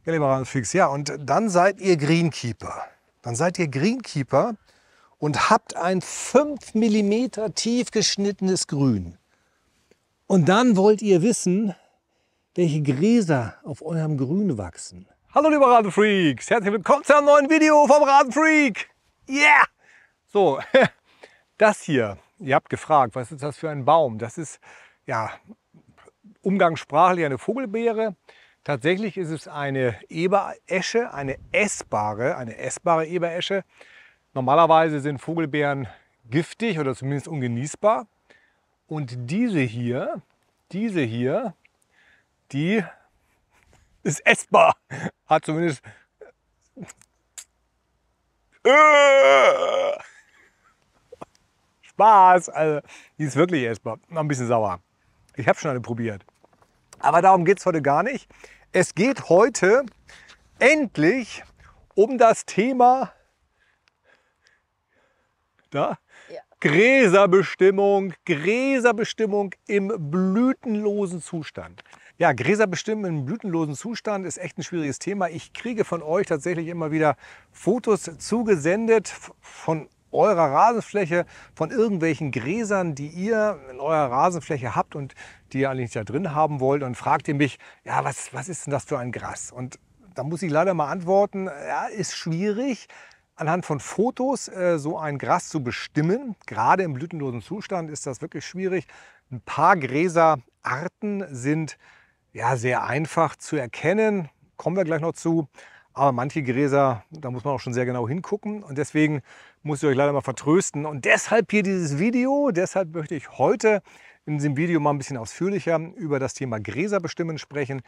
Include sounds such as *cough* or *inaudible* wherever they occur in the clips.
Ja, Calibaran Fix, ja. Und dann seid ihr Greenkeeper. Dann seid ihr Greenkeeper und habt ein 5 mm tief geschnittenes Grün. Und dann wollt ihr wissen, welche Gräser auf eurem Grün wachsen. Hallo liebe Rasenfreaks, herzlich willkommen zu einem neuen Video vom Rasenfreak. Yeah! So, *laughs* das hier, ihr habt gefragt, was ist das für ein Baum? Das ist, ja, umgangssprachlich eine Vogelbeere. Tatsächlich ist es eine Eberesche, eine essbare, eine essbare Eberesche. Normalerweise sind Vogelbeeren giftig oder zumindest ungenießbar. Und diese hier, diese hier, die *laughs* ist essbar. Hat zumindest... Äh! Spaß, also die ist wirklich essbar. Noch ein bisschen sauer. Ich habe schon alle probiert. Aber darum geht es heute gar nicht. Es geht heute endlich um das Thema da? Ja. Gräserbestimmung, Gräserbestimmung im blütenlosen Zustand. Ja, Gräserbestimmung im blütenlosen Zustand ist echt ein schwieriges Thema. Ich kriege von euch tatsächlich immer wieder Fotos zugesendet von eurer Rasenfläche von irgendwelchen Gräsern, die ihr in eurer Rasenfläche habt und die ihr eigentlich nicht da drin haben wollt und fragt ihr mich, ja, was, was ist denn das für ein Gras? Und da muss ich leider mal antworten, ja, ist schwierig anhand von Fotos äh, so ein Gras zu bestimmen. Gerade im blütenlosen Zustand ist das wirklich schwierig. Ein paar Gräserarten sind ja sehr einfach zu erkennen, kommen wir gleich noch zu. Aber manche Gräser, da muss man auch schon sehr genau hingucken. Und deswegen muss ich euch leider mal vertrösten. Und deshalb hier dieses Video, deshalb möchte ich heute in diesem Video mal ein bisschen ausführlicher über das Thema Gräser bestimmen sprechen,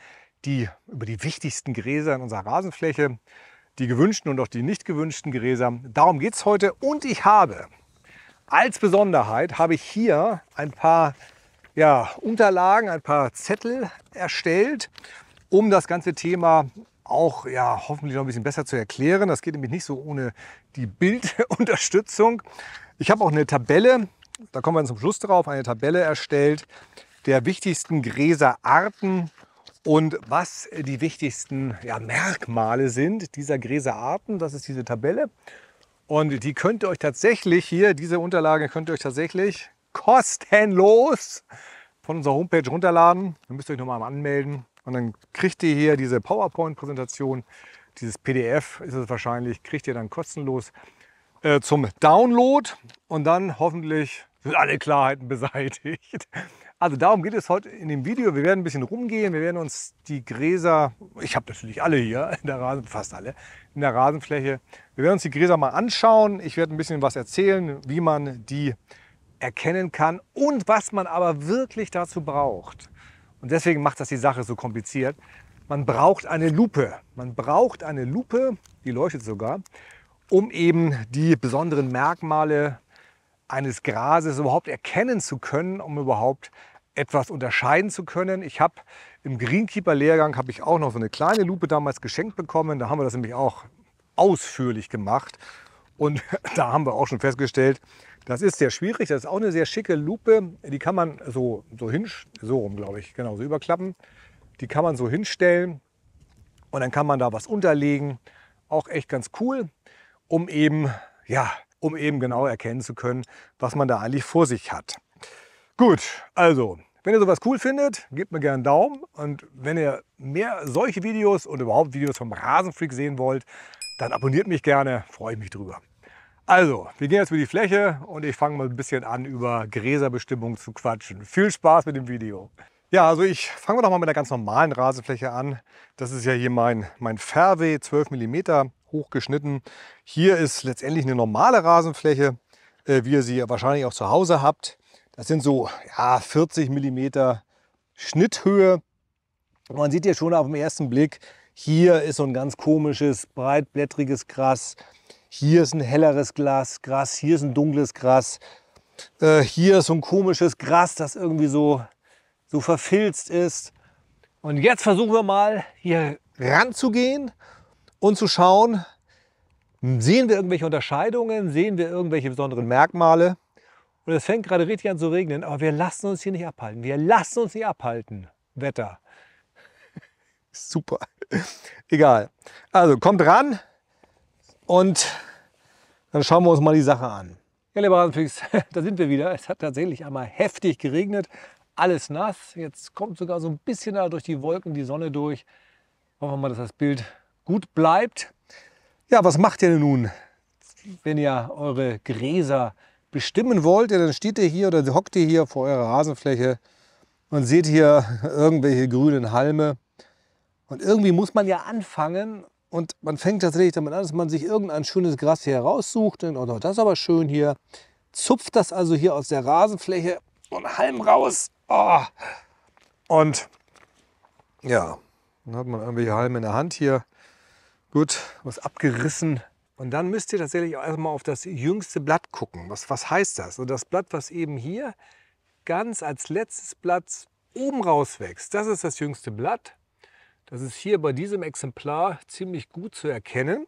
die, über die wichtigsten Gräser in unserer Rasenfläche, die gewünschten und auch die nicht gewünschten Gräser. Darum geht es heute und ich habe als Besonderheit habe ich hier ein paar ja, Unterlagen, ein paar Zettel erstellt, um das ganze Thema auch ja hoffentlich noch ein bisschen besser zu erklären. Das geht nämlich nicht so ohne die Bildunterstützung. Ich habe auch eine Tabelle, da kommen wir zum Schluss drauf, eine Tabelle erstellt der wichtigsten Gräserarten und was die wichtigsten ja, Merkmale sind dieser Gräserarten. Das ist diese Tabelle. Und die könnt ihr euch tatsächlich hier, diese Unterlage könnt ihr euch tatsächlich kostenlos von unserer Homepage runterladen. Ihr müsst euch nochmal anmelden. Und dann kriegt ihr hier diese PowerPoint-Präsentation, dieses PDF ist es wahrscheinlich, kriegt ihr dann kostenlos äh, zum Download und dann hoffentlich sind alle Klarheiten *laughs* beseitigt. Also darum geht es heute in dem Video. Wir werden ein bisschen rumgehen, wir werden uns die Gräser, ich habe natürlich alle hier in der Rasen, fast alle in der Rasenfläche. Wir werden uns die Gräser mal anschauen. Ich werde ein bisschen was erzählen, wie man die erkennen kann und was man aber wirklich dazu braucht. Und deswegen macht das die Sache so kompliziert. Man braucht eine Lupe. Man braucht eine Lupe, die leuchtet sogar, um eben die besonderen Merkmale eines Grases überhaupt erkennen zu können, um überhaupt etwas unterscheiden zu können. Ich habe im Greenkeeper-Lehrgang habe ich auch noch so eine kleine Lupe damals geschenkt bekommen. Da haben wir das nämlich auch ausführlich gemacht. Und *laughs* da haben wir auch schon festgestellt, das ist sehr schwierig, das ist auch eine sehr schicke Lupe. Die kann man so, so hin, so rum glaube ich, genau, so überklappen. Die kann man so hinstellen und dann kann man da was unterlegen. Auch echt ganz cool, um eben, ja, um eben genau erkennen zu können, was man da eigentlich vor sich hat. Gut, also, wenn ihr sowas cool findet, gebt mir gerne einen Daumen. Und wenn ihr mehr solche Videos und überhaupt Videos vom Rasenfreak sehen wollt, dann abonniert mich gerne, freue ich mich drüber. Also, wir gehen jetzt über die Fläche und ich fange mal ein bisschen an, über Gräserbestimmung zu quatschen. Viel Spaß mit dem Video. Ja, also ich fange mal noch mal mit einer ganz normalen Rasenfläche an. Das ist ja hier mein, mein Fairway, 12 mm hochgeschnitten. Hier ist letztendlich eine normale Rasenfläche, äh, wie ihr sie wahrscheinlich auch zu Hause habt. Das sind so ja, 40 mm Schnitthöhe. Und man sieht ja schon auf den ersten Blick, hier ist so ein ganz komisches, breitblättriges Gras. Hier ist ein helleres Glas, Gras, hier ist ein dunkles Gras. Äh, hier ist so ein komisches Gras, das irgendwie so, so verfilzt ist. Und jetzt versuchen wir mal hier ranzugehen und zu schauen, sehen wir irgendwelche Unterscheidungen, sehen wir irgendwelche besonderen Merkmale. Und es fängt gerade richtig an zu regnen, aber wir lassen uns hier nicht abhalten. Wir lassen uns nicht abhalten. Wetter. Super. Egal. Also kommt ran, und dann schauen wir uns mal die Sache an. Ja, lieber Rasenfix, *laughs* da sind wir wieder. Es hat tatsächlich einmal heftig geregnet, alles nass. Jetzt kommt sogar so ein bisschen da durch die Wolken die Sonne durch. Hoffen wir mal, dass das Bild gut bleibt. Ja, was macht ihr denn nun, wenn ihr eure Gräser bestimmen wollt? Ja, dann steht ihr hier oder hockt ihr hier vor eurer Rasenfläche und seht hier irgendwelche grünen Halme. Und irgendwie muss man ja anfangen und man fängt tatsächlich damit an, dass man sich irgendein schönes Gras hier heraussucht. Und, oh, das ist aber schön hier. Zupft das also hier aus der Rasenfläche und Halm raus. Oh. Und ja, dann hat man irgendwelche Halme in der Hand hier. Gut, was abgerissen. Und dann müsst ihr tatsächlich auch erstmal auf das jüngste Blatt gucken. Was, was heißt das? Und das Blatt, was eben hier ganz als letztes Blatt oben rauswächst, das ist das jüngste Blatt. Das ist hier bei diesem Exemplar ziemlich gut zu erkennen.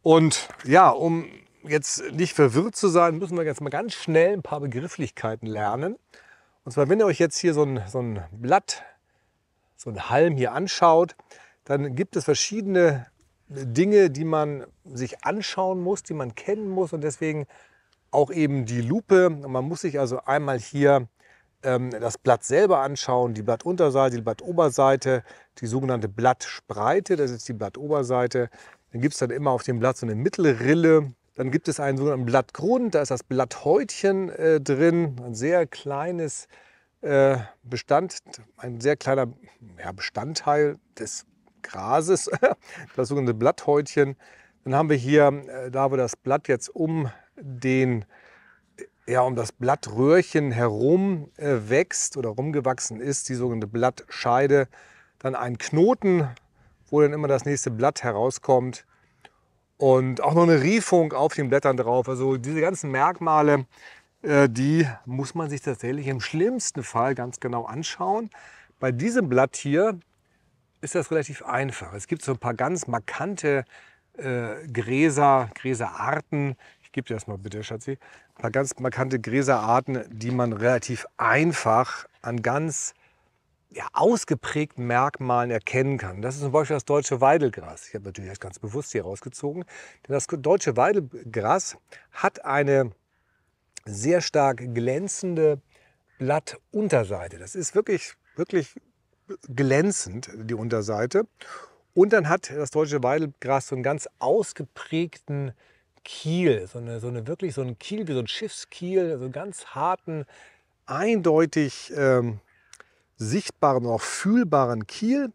Und ja, um jetzt nicht verwirrt zu sein, müssen wir jetzt mal ganz schnell ein paar Begrifflichkeiten lernen. Und zwar, wenn ihr euch jetzt hier so ein, so ein Blatt, so ein Halm hier anschaut, dann gibt es verschiedene Dinge, die man sich anschauen muss, die man kennen muss und deswegen auch eben die Lupe. man muss sich also einmal hier ähm, das Blatt selber anschauen, die Blattunterseite, die Blattoberseite, die sogenannte Blattspreite, das ist die Blattoberseite. Dann gibt es dann immer auf dem Blatt so eine Mittelrille. Dann gibt es einen sogenannten Blattgrund, da ist das Blatthäutchen äh, drin, ein sehr kleines äh, Bestand, ein sehr kleiner ja, Bestandteil des Grases, *laughs* das sogenannte Blatthäutchen. Dann haben wir hier, äh, da wo das Blatt jetzt um den ja, um das Blattröhrchen herum äh, wächst oder rumgewachsen ist, die sogenannte Blattscheide, dann ein Knoten, wo dann immer das nächste Blatt herauskommt und auch noch eine Riefung auf den Blättern drauf. Also diese ganzen Merkmale, äh, die muss man sich tatsächlich im schlimmsten Fall ganz genau anschauen. Bei diesem Blatt hier ist das relativ einfach. Es gibt so ein paar ganz markante äh, Gräser, Gräserarten, gib dir das mal bitte, Schatzi. Ein paar ganz markante Gräserarten, die man relativ einfach an ganz ja, ausgeprägten Merkmalen erkennen kann. Das ist zum Beispiel das deutsche Weidelgras. Ich habe natürlich das ganz bewusst hier rausgezogen. Denn das deutsche Weidelgras hat eine sehr stark glänzende Blattunterseite. Das ist wirklich, wirklich glänzend, die Unterseite. Und dann hat das deutsche Weidelgras so einen ganz ausgeprägten Kiel, so eine, so eine wirklich so ein Kiel, wie so ein Schiffskiel, so also einen ganz harten, eindeutig ähm, sichtbaren, auch fühlbaren Kiel.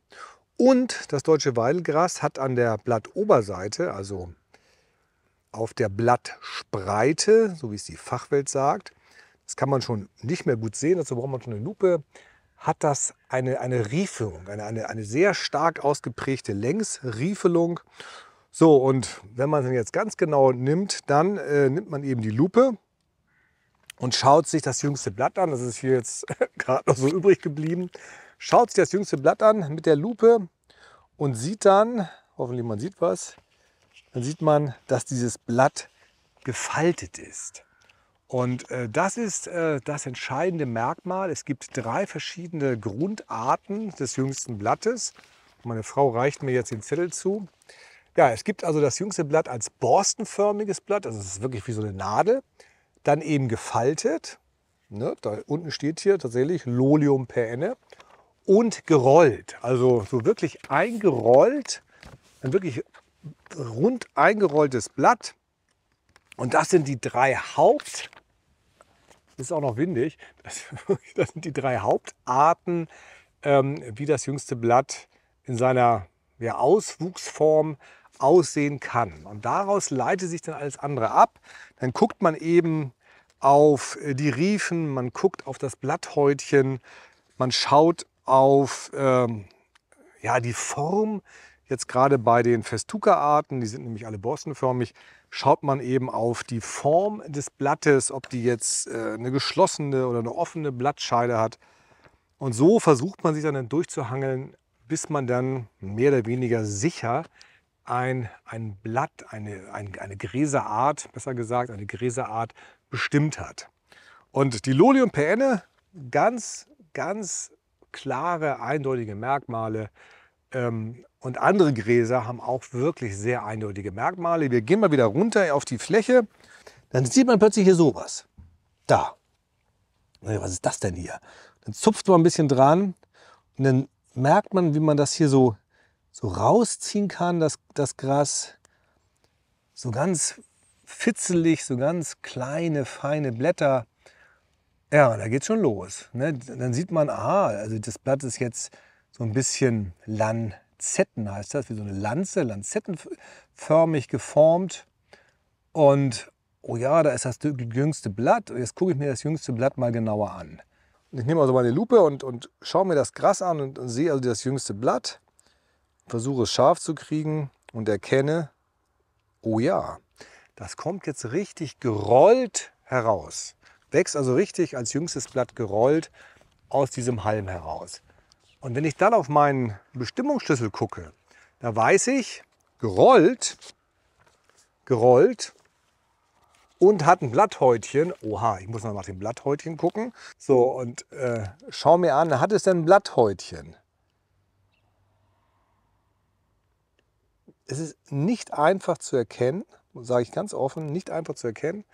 Und das deutsche Weidegras hat an der Blattoberseite, also auf der Blattspreite, so wie es die Fachwelt sagt, das kann man schon nicht mehr gut sehen, dazu braucht man schon eine Lupe, hat das eine, eine Riefelung, eine, eine, eine sehr stark ausgeprägte Längsriefelung. So, und wenn man es jetzt ganz genau nimmt, dann äh, nimmt man eben die Lupe und schaut sich das jüngste Blatt an. Das ist hier jetzt *laughs* gerade noch so übrig geblieben. Schaut sich das jüngste Blatt an mit der Lupe und sieht dann, hoffentlich man sieht was, dann sieht man, dass dieses Blatt gefaltet ist. Und äh, das ist äh, das entscheidende Merkmal. Es gibt drei verschiedene Grundarten des jüngsten Blattes. Meine Frau reicht mir jetzt den Zettel zu. Ja, es gibt also das jüngste Blatt als borstenförmiges Blatt, also es ist wirklich wie so eine Nadel, dann eben gefaltet, ne, da unten steht hier tatsächlich Lolium perenne und gerollt, also so wirklich eingerollt, ein wirklich rund eingerolltes Blatt und das sind die drei Haupt ist auch noch windig. Das, *laughs* das sind die drei Hauptarten, ähm, wie das jüngste Blatt in seiner ja, Auswuchsform aussehen kann. Und daraus leitet sich dann alles andere ab. Dann guckt man eben auf äh, die Riefen, man guckt auf das Blatthäutchen, man schaut auf ähm, ja, die Form. Jetzt gerade bei den Festuca-Arten, die sind nämlich alle borstenförmig, schaut man eben auf die Form des Blattes, ob die jetzt äh, eine geschlossene oder eine offene Blattscheide hat. Und so versucht man sich dann, durchzuhangeln, bis man dann mehr oder weniger sicher ein, ein Blatt, eine, ein, eine Gräserart, besser gesagt, eine Gräserart bestimmt hat. Und die Lolium peenne, ganz, ganz klare, eindeutige Merkmale. Ähm, und andere Gräser haben auch wirklich sehr eindeutige Merkmale. Wir gehen mal wieder runter auf die Fläche. Dann sieht man plötzlich hier sowas. Da. Was ist das denn hier? Dann zupft man ein bisschen dran und dann merkt man, wie man das hier so so rausziehen kann, das, das Gras so ganz fitzelig, so ganz kleine, feine Blätter. Ja, da geht schon los. Ne? Dann sieht man, aha, also das Blatt ist jetzt so ein bisschen Lanzetten heißt das, wie so eine Lanze, lanzettenförmig geformt. Und oh ja, da ist das jüngste Blatt. Jetzt gucke ich mir das jüngste Blatt mal genauer an. Ich nehme also meine Lupe und, und schaue mir das Gras an und, und sehe also das jüngste Blatt versuche es scharf zu kriegen und erkenne, oh ja, das kommt jetzt richtig gerollt heraus. Wächst also richtig als jüngstes Blatt gerollt aus diesem Halm heraus. Und wenn ich dann auf meinen Bestimmungsschlüssel gucke, da weiß ich, gerollt, gerollt und hat ein Blatthäutchen. Oha, ich muss noch nach dem Blatthäutchen gucken. So, und äh, schau mir an, hat es denn ein Blatthäutchen? es ist nicht einfach zu erkennen, sage ich ganz offen, nicht einfach zu erkennen.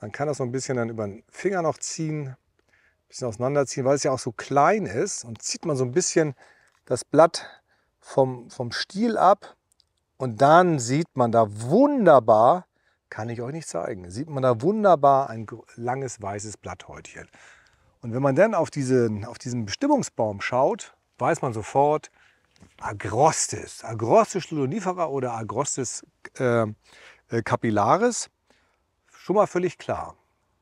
Man kann das so ein bisschen dann über den Finger noch ziehen, ein bisschen auseinanderziehen, weil es ja auch so klein ist und zieht man so ein bisschen das Blatt vom, vom Stiel ab und dann sieht man da wunderbar, kann ich euch nicht zeigen, sieht man da wunderbar ein langes weißes Blatthäutchen. Und wenn man dann auf diesen, auf diesen Bestimmungsbaum schaut, weiß man sofort, Agrostis, Agrostis stolonifera oder Agrostis ähm, äh, capillaris, schon mal völlig klar.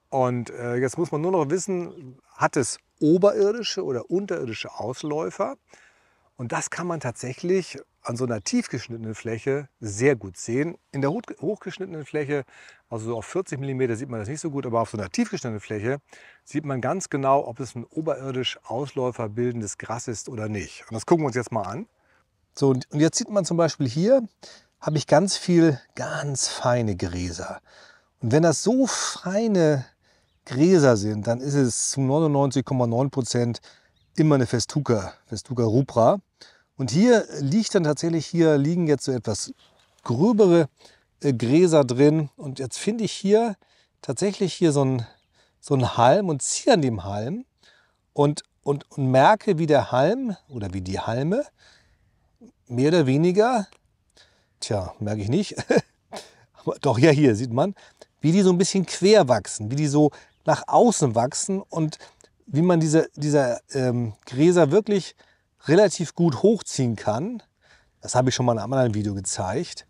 Und äh, jetzt muss man nur noch wissen, hat es oberirdische oder unterirdische Ausläufer? Und das kann man tatsächlich an so einer tief geschnittenen Fläche sehr gut sehen. In der hochgeschnittenen Fläche, also so auf 40 mm sieht man das nicht so gut, aber auf so einer tiefgeschnittenen Fläche sieht man ganz genau, ob es ein oberirdisch ausläuferbildendes Gras ist oder nicht. Und das gucken wir uns jetzt mal an. So, und jetzt sieht man zum Beispiel hier, habe ich ganz viel ganz feine Gräser. Und wenn das so feine Gräser sind, dann ist es zu 99,9 Prozent immer eine Festuca, Festuca rubra. Und hier liegt dann tatsächlich, hier liegen jetzt so etwas gröbere äh, Gräser drin. Und jetzt finde ich hier tatsächlich hier so einen, so einen Halm und ziehe an dem Halm und, und, und merke, wie der Halm oder wie die Halme mehr oder weniger, tja, merke ich nicht, *laughs* aber doch ja hier sieht man, wie die so ein bisschen quer wachsen, wie die so nach außen wachsen und wie man diese, dieser ähm, Gräser wirklich relativ gut hochziehen kann. Das habe ich schon mal in einem anderen Video gezeigt.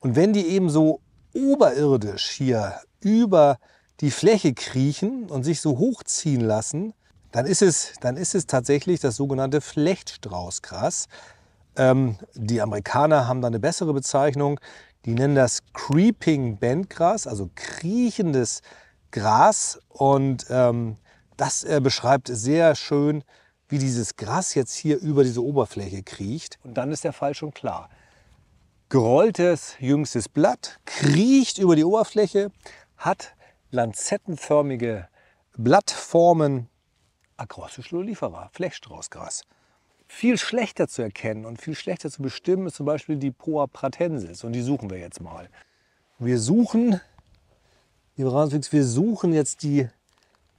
Und wenn die eben so oberirdisch hier über die Fläche kriechen und sich so hochziehen lassen, dann ist es, dann ist es tatsächlich das sogenannte Flechtstraußgras. Ähm, die Amerikaner haben da eine bessere Bezeichnung. Die nennen das Creeping Bandgras, also kriechendes Gras. Und ähm, das äh, beschreibt sehr schön wie dieses Gras jetzt hier über diese Oberfläche kriecht. Und dann ist der Fall schon klar. Gerolltes jüngstes Blatt kriecht über die Oberfläche, hat lanzettenförmige Blattformen, Acrostisch lolifera, Flechstraußgras. Viel schlechter zu erkennen und viel schlechter zu bestimmen ist zum Beispiel die Poa pratensis und die suchen wir jetzt mal. Wir suchen, lieber Raswix, wir suchen jetzt die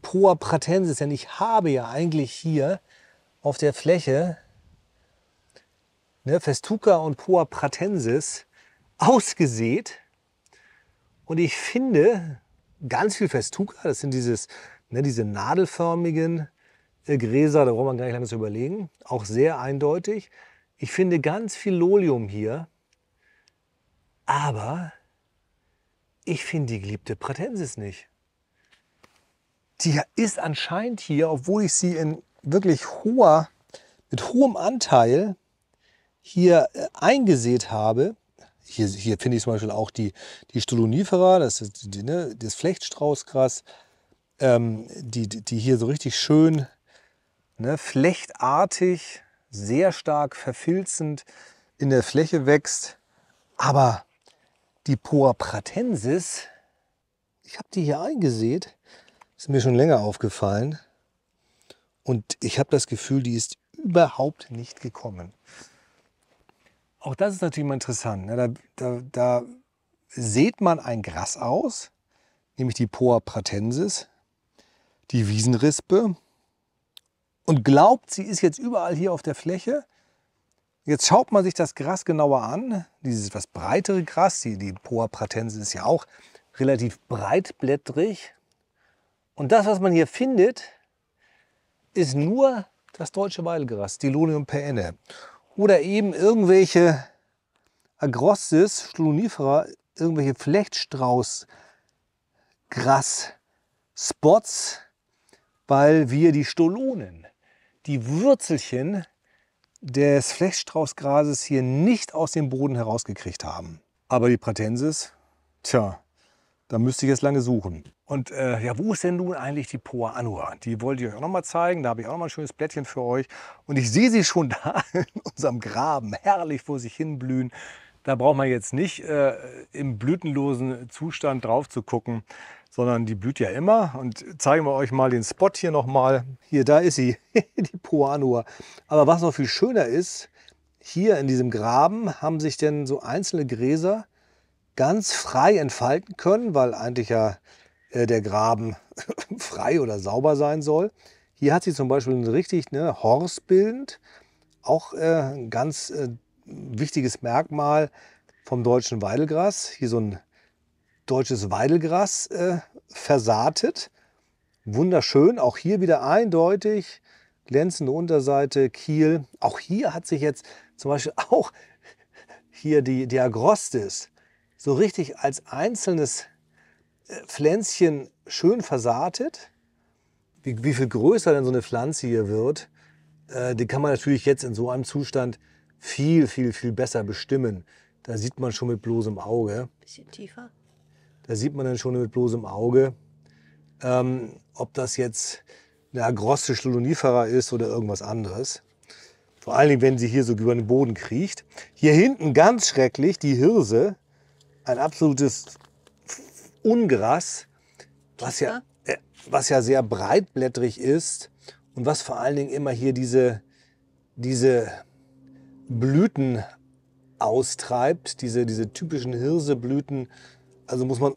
Poa pratensis, denn ich habe ja eigentlich hier auf der Fläche ne, Festuca und Poa pratensis ausgesät. Und ich finde ganz viel Festuca, das sind dieses, ne, diese nadelförmigen äh, Gräser, da braucht man gar nicht lange zu überlegen, auch sehr eindeutig. Ich finde ganz viel Lolium hier, aber ich finde die geliebte Pratensis nicht. Die ist anscheinend hier, obwohl ich sie in wirklich hoher, mit hohem Anteil hier äh, eingesät habe, hier, hier finde ich zum Beispiel auch die, die Stolonifera, das, ist die, ne, das Flechtstraußgras, ähm, die, die hier so richtig schön ne, flechtartig, sehr stark verfilzend in der Fläche wächst. Aber die Poa pratensis, ich habe die hier eingesät, ist mir schon länger aufgefallen. Und ich habe das Gefühl, die ist überhaupt nicht gekommen. Auch das ist natürlich mal interessant. Ne? Da, da, da sät man ein Gras aus, nämlich die Poa pratensis, die Wiesenrispe, und glaubt, sie ist jetzt überall hier auf der Fläche. Jetzt schaut man sich das Gras genauer an, dieses etwas breitere Gras, die, die Poa pratensis ist ja auch relativ breitblättrig. Und das, was man hier findet, ist nur das deutsche Weilgras, Dilonium peenne. Oder eben irgendwelche Agrostis, Stolonifera, irgendwelche Flechtstrauß-Gras-Spots, weil wir die Stolonen, die Würzelchen des Flechtstraußgrases hier nicht aus dem Boden herausgekriegt haben. Aber die Pratensis, tja, da müsste ich jetzt lange suchen. Und äh, ja, wo ist denn nun eigentlich die Poa Anua? Die wollte ich euch auch nochmal zeigen. Da habe ich auch nochmal ein schönes Blättchen für euch. Und ich sehe sie schon *laughs* da in unserem Graben herrlich vor sich hin blühen. Da braucht man jetzt nicht äh, im blütenlosen Zustand drauf zu gucken, sondern die blüht ja immer. Und zeigen wir euch mal den Spot hier nochmal. Hier, da ist sie, *laughs* die Poa Anua. Aber was noch viel schöner ist, hier in diesem Graben haben sich denn so einzelne Gräser ganz frei entfalten können, weil eigentlich ja äh, der Graben *laughs* frei oder sauber sein soll. Hier hat sie zum Beispiel ein richtig ne, horstbildend, auch äh, ein ganz äh, wichtiges Merkmal vom deutschen Weidelgras. Hier so ein deutsches Weidelgras äh, versaatet. Wunderschön, auch hier wieder eindeutig. Glänzende Unterseite, Kiel. Auch hier hat sich jetzt zum Beispiel *laughs* auch hier die, die Agrostis so richtig als einzelnes äh, Pflänzchen schön versaatet. Wie, wie viel größer denn so eine Pflanze hier wird, äh, die kann man natürlich jetzt in so einem Zustand viel, viel, viel besser bestimmen. Da sieht man schon mit bloßem Auge. Bisschen tiefer. Da sieht man dann schon mit bloßem Auge, ähm, ob das jetzt eine Agrosse Schlonifera ist oder irgendwas anderes. Vor allen Dingen, wenn sie hier so über den Boden kriecht. Hier hinten ganz schrecklich die Hirse ein absolutes Ungras, was ja, äh, was ja sehr breitblättrig ist und was vor allen Dingen immer hier diese, diese Blüten austreibt, diese, diese typischen Hirseblüten. Also muss man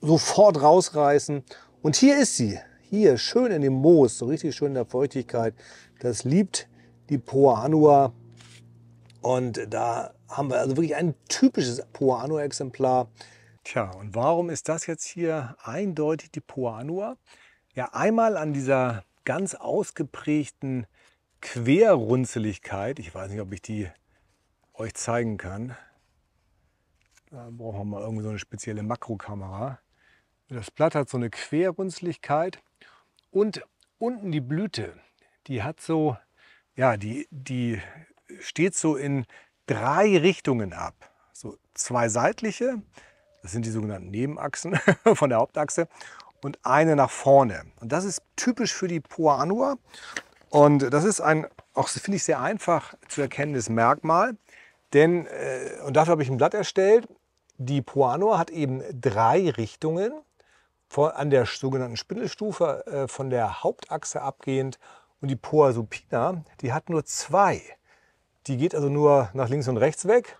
sofort rausreißen. Und hier ist sie, hier schön in dem Moos, so richtig schön in der Feuchtigkeit. Das liebt die Poa Anua. Und da haben wir also wirklich ein typisches Poano-Exemplar. Tja, und warum ist das jetzt hier eindeutig die Poanua? Ja, einmal an dieser ganz ausgeprägten Querrunzeligkeit. Ich weiß nicht, ob ich die euch zeigen kann. Da brauchen wir mal irgendwie so eine spezielle Makrokamera. Das Blatt hat so eine Querrunzeligkeit und unten die Blüte, die hat so, ja, die, die steht so in drei Richtungen ab. So zwei seitliche, das sind die sogenannten Nebenachsen *laughs* von der Hauptachse, und eine nach vorne. Und das ist typisch für die Poa Anua. Und das ist ein, auch finde ich, sehr einfach zu erkennendes Merkmal. Denn, äh, und dafür habe ich ein Blatt erstellt, die Poa Anua hat eben drei Richtungen von, an der sogenannten Spindelstufe äh, von der Hauptachse abgehend. Und die Poa supina, die hat nur zwei. Die geht also nur nach links und rechts weg.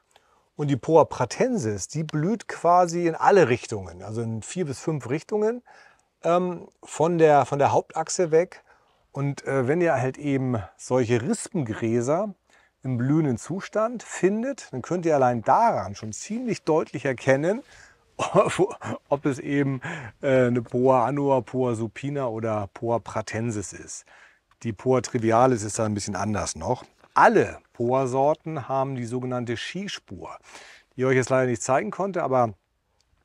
Und die Poa pratensis, die blüht quasi in alle Richtungen, also in vier bis fünf Richtungen ähm, von, der, von der Hauptachse weg. Und äh, wenn ihr halt eben solche Rispengräser im blühenden Zustand findet, dann könnt ihr allein daran schon ziemlich deutlich erkennen, *laughs* ob es eben äh, eine Poa annua, Poa supina oder Poa pratensis ist. Die Poa trivialis ist da ein bisschen anders noch alle Poa-Sorten haben die sogenannte Skispur, die ich euch jetzt leider nicht zeigen konnte, aber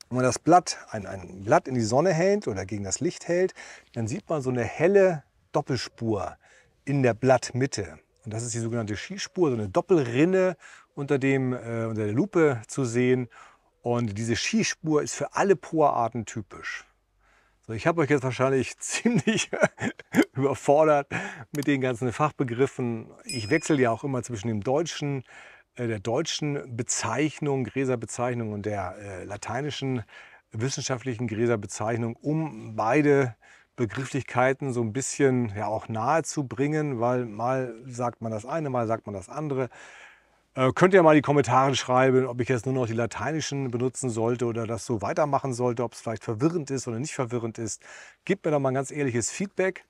wenn man das Blatt, ein, ein Blatt in die Sonne hält oder gegen das Licht hält, dann sieht man so eine helle Doppelspur in der Blattmitte. Und das ist die sogenannte Skispur, so eine Doppelrinne unter, dem, äh, unter der Lupe zu sehen. Und diese Skispur ist für alle Poa-Arten typisch. So, ich habe euch jetzt wahrscheinlich *laughs* ziemlich *laughs* überfordert mit den ganzen Fachbegriffen. Ich wechsle ja auch immer zwischen dem deutschen, äh, der deutschen Bezeichnung, Gräserbezeichnung und der äh, lateinischen wissenschaftlichen Gräserbezeichnung, um beide Begrifflichkeiten so ein bisschen ja auch nahe zu bringen, weil mal sagt man das eine, mal sagt man das andere. Äh, könnt ihr mal in die Kommentare schreiben, ob ich jetzt nur noch die lateinischen benutzen sollte oder das so weitermachen sollte, ob es vielleicht verwirrend ist oder nicht verwirrend ist. Gebt mir doch mal ein ganz ehrliches Feedback.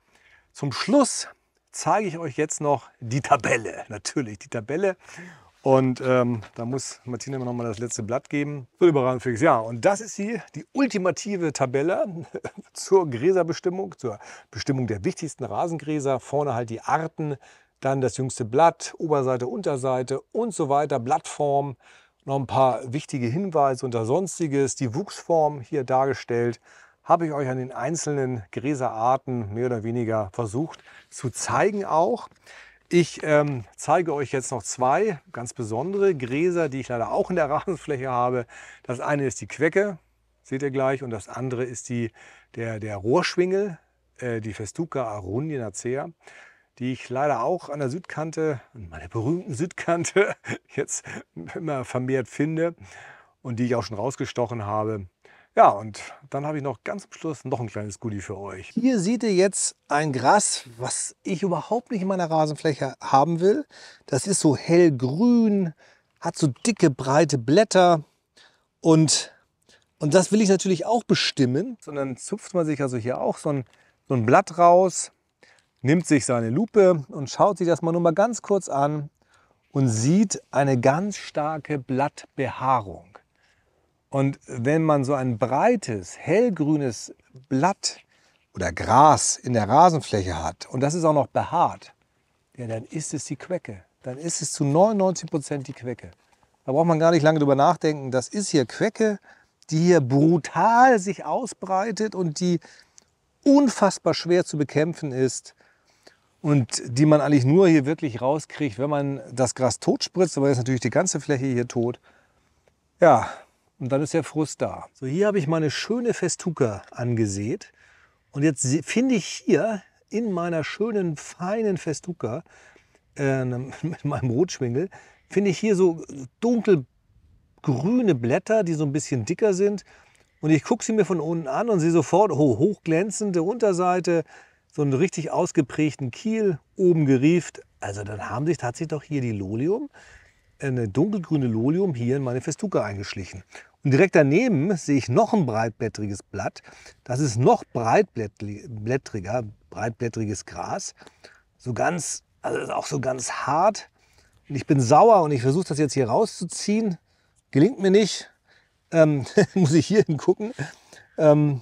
Zum Schluss zeige ich euch jetzt noch die Tabelle. *laughs* Natürlich die Tabelle. Und ähm, da muss Martina mir nochmal das letzte Blatt geben. So, lieber Ralfix, ja, und das ist hier die ultimative Tabelle *laughs* zur Gräserbestimmung, zur Bestimmung der wichtigsten Rasengräser. Vorne halt die Arten, dann das jüngste Blatt, Oberseite, Unterseite und so weiter, Blattform, noch ein paar wichtige Hinweise unter Sonstiges, die Wuchsform hier dargestellt, habe ich euch an den einzelnen Gräserarten mehr oder weniger versucht zu zeigen auch. Ich ähm, zeige euch jetzt noch zwei ganz besondere Gräser, die ich leider auch in der *laughs* Rasenfläche habe. Das eine ist die Quecke, seht ihr gleich, und das andere ist die, der, der Rohrschwingel, äh, die Festuca arundinacea die ich leider auch an der Südkante, an meiner berühmten Südkante, *laughs* jetzt immer vermehrt finde und die ich auch schon rausgestochen habe. Ja, und dann habe ich noch ganz am Schluss noch ein kleines Goodie für euch. Hier seht ihr jetzt ein Gras, was ich überhaupt nicht in meiner Rasenfläche haben will. Das ist so hellgrün, hat so dicke, breite Blätter und, und das will ich natürlich auch bestimmen. Und dann zupft man sich also hier auch so ein, so ein Blatt raus nimmt sich seine Lupe und schaut sich das mal nur mal ganz kurz an und sieht eine ganz starke Blattbehaarung. Und wenn man so ein breites, hellgrünes Blatt oder Gras in der Rasenfläche hat und das ist auch noch behaart, ja, dann ist es die Quecke. Dann ist es zu 99 Prozent die Quecke. Da braucht man gar nicht lange drüber nachdenken. Das ist hier Quecke, die hier brutal sich ausbreitet und die unfassbar schwer zu bekämpfen ist und die man eigentlich nur hier wirklich rauskriegt, wenn man das Gras totspritzt, aber jetzt natürlich die ganze Fläche hier tot. Ja, und dann ist der Frust da. So, hier habe ich meine schöne Festuka angesät und jetzt finde ich hier in meiner schönen, feinen Festuka äh, *laughs* mit meinem Rotschwingel, finde ich hier so dunkelgrüne Blätter, die so ein bisschen dicker sind. Und ich gucke sie mir von unten an und sehe sofort, oh, hochglänzende Unterseite, so einen richtig ausgeprägten Kiel oben gerieft. Also dann haben sich tatsächlich doch hier die Lolium, äh, eine dunkelgrüne Lolium hier in meine Festuca eingeschlichen. Und direkt daneben sehe ich noch ein breitblättriges Blatt. Das ist noch breitblättriger, breitblättriges Gras. So ganz, also auch so ganz hart. Und ich bin sauer und ich versuche das jetzt hier rauszuziehen. Gelingt mir nicht. Ähm, *laughs* muss ich hier hingucken. Ähm,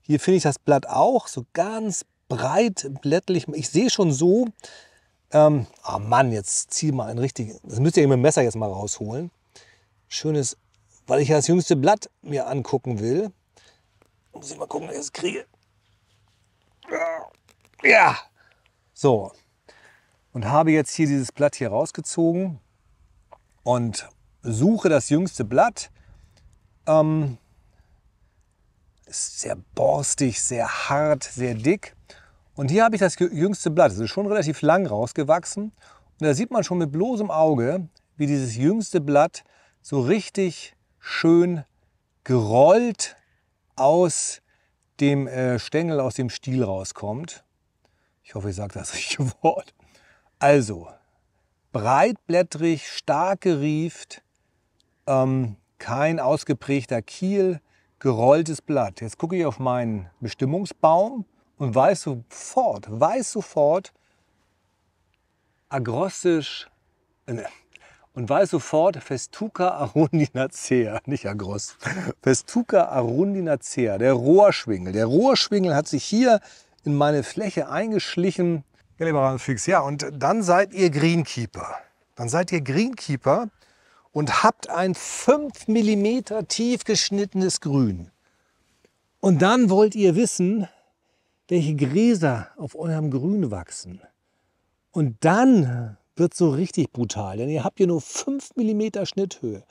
hier finde ich das Blatt auch so ganz breitblättlich. Ich sehe schon so, ähm, oh Mann, jetzt zieh mal ein richtiges, das müsst ihr mit dem Messer jetzt mal rausholen. Schönes, weil ich ja das jüngste Blatt mir angucken will. Muss ich mal gucken, ob ich es kriege. Ja, so. Und habe jetzt hier dieses Blatt hier rausgezogen und suche das jüngste Blatt. Ähm, ist sehr borstig, sehr hart, sehr dick. Und hier habe ich das jüngste Blatt. Es ist schon relativ lang rausgewachsen. Und da sieht man schon mit bloßem Auge, wie dieses jüngste Blatt so richtig schön gerollt aus dem äh, Stängel, aus dem Stiel rauskommt. Ich hoffe, ich sage das *laughs* richtige Wort. Also, breitblättrig, stark gerieft, ähm, kein ausgeprägter Kiel, gerolltes Blatt. Jetzt gucke ich auf meinen Bestimmungsbaum und weiß sofort, weiß sofort agrostisch äh, ne, und weiß sofort Festuca arundinacea, *laughs* nicht agros, Festuca arundinacea, der Rohrschwingel. Der Rohrschwingel hat sich hier in meine Fläche eingeschlichen. Ja, lieber Fix, ja, und dann seid ihr Greenkeeper. Dann seid ihr Greenkeeper und habt ein 5 mm tief geschnittenes Grün. Und dann wollt ihr wissen, welche Gräser auf eurem Grün wachsen. Und dann wird es so richtig brutal, denn ihr habt hier nur 5 mm Schnitthöhe.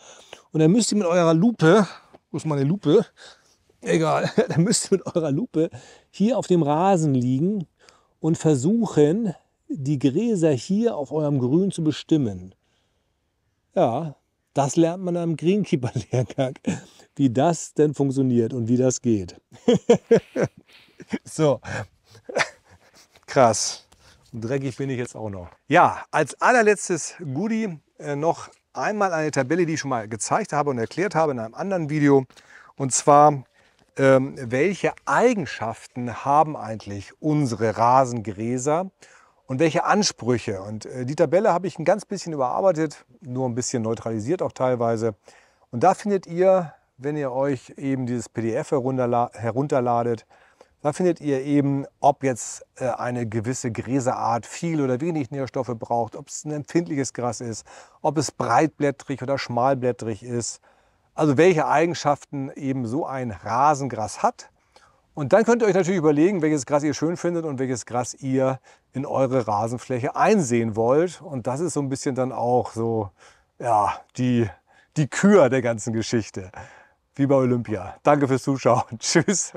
Und dann müsst ihr mit eurer Lupe, wo ist meine Lupe? Egal, *laughs* dann müsst ihr mit eurer Lupe hier auf dem Rasen liegen und versuchen, die Gräser hier auf eurem Grün zu bestimmen. Ja, das lernt man am Greenkeeper-Lehrgang, wie das denn funktioniert und wie das geht. *laughs* So, krass. Dreckig bin ich jetzt auch noch. Ja, als allerletztes Goodie äh, noch einmal eine Tabelle, die ich schon mal gezeigt habe und erklärt habe in einem anderen Video. Und zwar, ähm, welche Eigenschaften haben eigentlich unsere Rasengräser und welche Ansprüche? Und äh, die Tabelle habe ich ein ganz bisschen überarbeitet, nur ein bisschen neutralisiert auch teilweise. Und da findet ihr, wenn ihr euch eben dieses PDF herunterla herunterladet, da findet ihr eben, ob jetzt äh, eine gewisse Gräserart viel oder wenig Nährstoffe braucht, ob es ein empfindliches Gras ist, ob es breitblättrig oder schmalblättrig ist. Also welche Eigenschaften eben so ein Rasengras hat. Und dann könnt ihr euch natürlich überlegen, welches Gras ihr schön findet und welches Gras ihr in eure Rasenfläche einsehen wollt. Und das ist so ein bisschen dann auch so ja, die, die Kür der ganzen Geschichte wie bei Olympia. Danke fürs Zuschauen. *laughs* Tschüss.